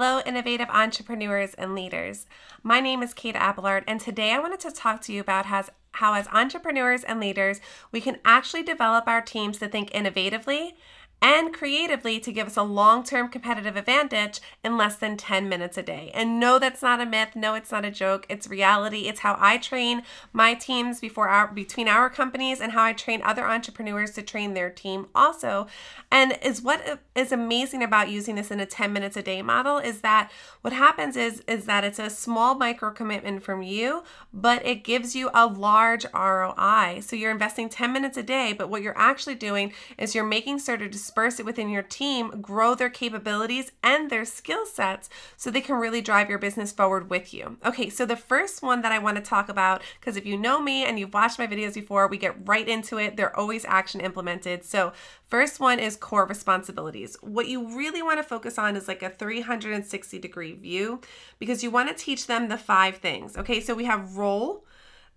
Hello, innovative entrepreneurs and leaders. My name is Kate Abelard, and today I wanted to talk to you about how, as entrepreneurs and leaders, we can actually develop our teams to think innovatively and creatively to give us a long term competitive advantage in less than 10 minutes a day. And no, that's not a myth. No, it's not a joke. It's reality. It's how I train my teams before our, between our companies and how I train other entrepreneurs to train their team also. And is what is amazing about using this in a 10 minutes a day model is that what happens is, is that it's a small micro commitment from you, but it gives you a large ROI. So you're investing 10 minutes a day, but what you're actually doing is you're making certain decisions disperse it within your team, grow their capabilities and their skill sets so they can really drive your business forward with you. Okay, so the first one that I want to talk about, because if you know me and you've watched my videos before, we get right into it. They're always action implemented. So, first one is core responsibilities. What you really want to focus on is like a 360 degree view because you want to teach them the five things. Okay, so we have role,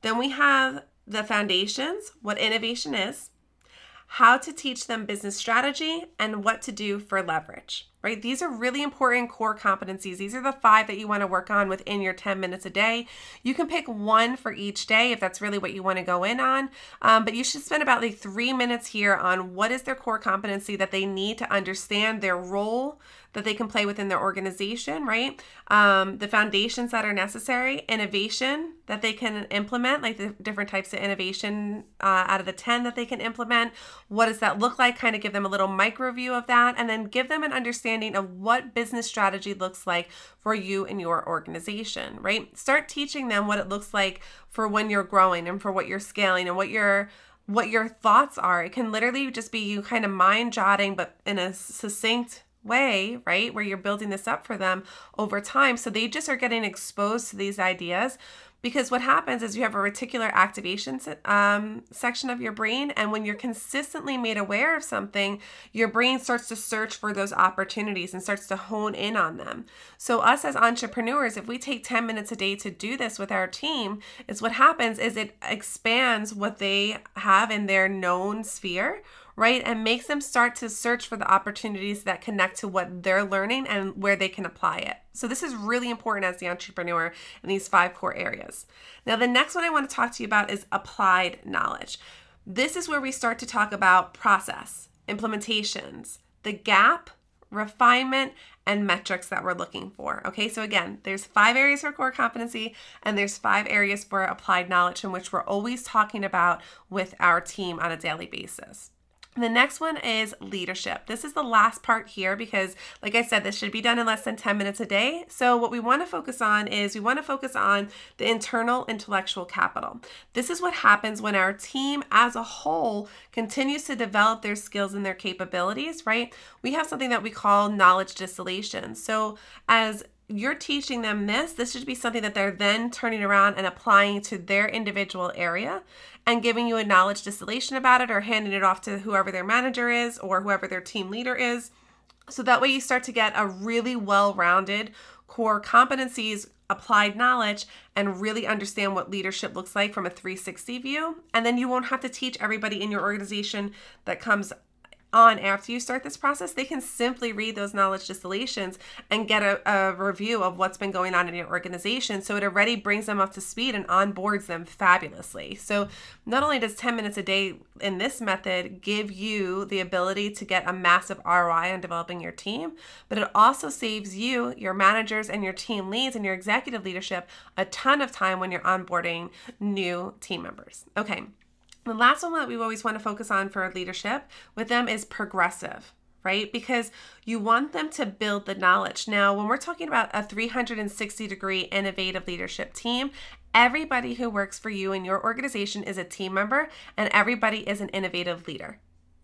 then we have the foundations, what innovation is how to teach them business strategy, and what to do for leverage right? These are really important core competencies. These are the five that you want to work on within your 10 minutes a day. You can pick one for each day if that's really what you want to go in on, um, but you should spend about like three minutes here on what is their core competency that they need to understand their role that they can play within their organization, right? Um, the foundations that are necessary, innovation that they can implement, like the different types of innovation uh, out of the 10 that they can implement. What does that look like? Kind of give them a little micro view of that and then give them an understanding understanding of what business strategy looks like for you and your organization, right? Start teaching them what it looks like for when you're growing and for what you're scaling and what you're what your thoughts are. It can literally just be you kind of mind jotting, but in a succinct way, right? Where you're building this up for them over time. So they just are getting exposed to these ideas because what happens is you have a reticular activation um, section of your brain. And when you're consistently made aware of something, your brain starts to search for those opportunities and starts to hone in on them. So, us as entrepreneurs, if we take 10 minutes a day to do this with our team, is what happens is it expands what they have in their known sphere right? And makes them start to search for the opportunities that connect to what they're learning and where they can apply it. So, this is really important as the entrepreneur in these five core areas. Now, the next one I want to talk to you about is applied knowledge. This is where we start to talk about process, implementations, the gap, refinement, and metrics that we're looking for. Okay, so again, there's five areas for core competency and there's five areas for applied knowledge in which we're always talking about with our team on a daily basis. The next one is leadership. This is the last part here because, like I said, this should be done in less than 10 minutes a day. So, what we want to focus on is we want to focus on the internal intellectual capital. This is what happens when our team as a whole continues to develop their skills and their capabilities, right? We have something that we call knowledge distillation. So, as you're teaching them this, this should be something that they're then turning around and applying to their individual area and giving you a knowledge distillation about it or handing it off to whoever their manager is or whoever their team leader is. So that way you start to get a really well rounded core competencies, applied knowledge, and really understand what leadership looks like from a 360 view. And then you won't have to teach everybody in your organization that comes on after you start this process, they can simply read those knowledge distillations and get a, a, review of what's been going on in your organization. So it already brings them up to speed and onboards them fabulously. So not only does 10 minutes a day in this method give you the ability to get a massive ROI on developing your team, but it also saves you, your managers, and your team leads and your executive leadership a ton of time when you're onboarding new team members. Okay. The last one that we always want to focus on for leadership with them is progressive right? Because you want them to build the knowledge. Now, when we're talking about a 360 degree innovative leadership team, everybody who works for you in your organization is a team member and everybody is an innovative leader.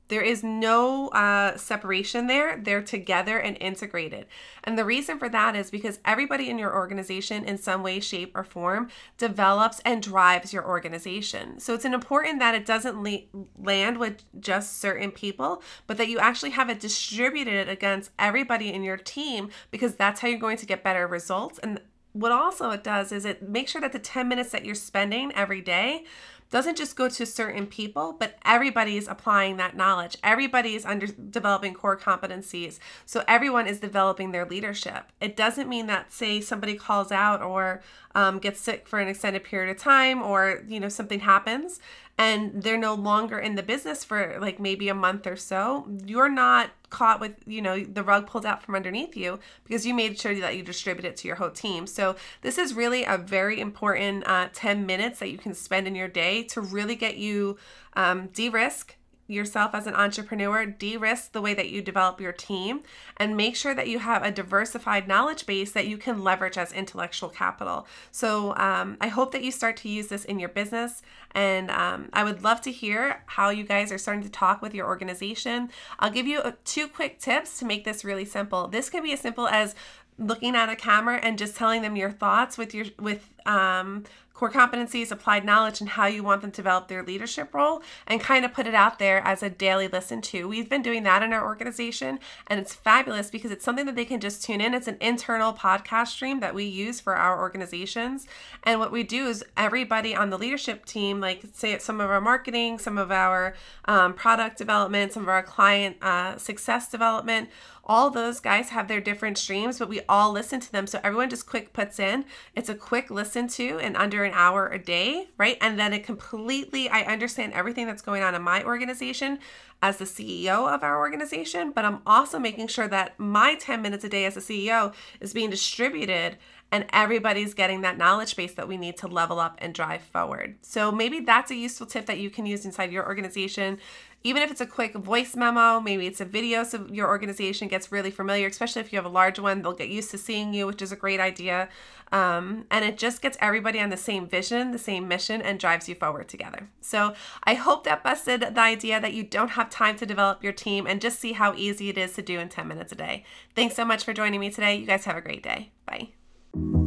There is no uh, separation there. They're together and integrated. And the reason for that is because everybody in your organization, in some way, shape, or form, develops and drives your organization. So it's important that it doesn't land with just certain people, but that you actually have it distributed against everybody in your team because that's how you're going to get better results. And what also it does is it makes sure that the 10 minutes that you're spending every day doesn't just go to certain people, but everybody's applying that knowledge. is under developing core competencies. So everyone is developing their leadership. It doesn't mean that say somebody calls out or um, gets sick for an extended period of time or you know something happens and they're no longer in the business for like maybe a month or so, you're not caught with, you know, the rug pulled out from underneath you because you made sure that you distribute it to your whole team. So this is really a very important uh, 10 minutes that you can spend in your day to really get you um, de-risk yourself as an entrepreneur, de risk the way that you develop your team, and make sure that you have a diversified knowledge base that you can leverage as intellectual capital. So um, I hope that you start to use this in your business. And um, I would love to hear how you guys are starting to talk with your organization. I'll give you uh, two quick tips to make this really simple. This can be as simple as looking at a camera and just telling them your thoughts with your with um, core competencies, applied knowledge, and how you want them to develop their leadership role, and kind of put it out there as a daily listen to. We've been doing that in our organization, and it's fabulous because it's something that they can just tune in. It's an internal podcast stream that we use for our organizations. And what we do is everybody on the leadership team, like say some of our marketing, some of our um, product development, some of our client uh, success development, all those guys have their different streams, but we all listen to them. So everyone just quick puts in. It's a quick listen into in under an hour a day, right? And then it completely, I understand everything that's going on in my organization as the CEO of our organization, but I'm also making sure that my 10 minutes a day as a CEO is being distributed and everybody's getting that knowledge base that we need to level up and drive forward. So maybe that's a useful tip that you can use inside your organization even if it's a quick voice memo, maybe it's a video so your organization gets really familiar, especially if you have a large one, they'll get used to seeing you, which is a great idea. Um, and it just gets everybody on the same vision, the same mission, and drives you forward together. So I hope that busted the idea that you don't have time to develop your team and just see how easy it is to do in 10 minutes a day. Thanks so much for joining me today. You guys have a great day. Bye.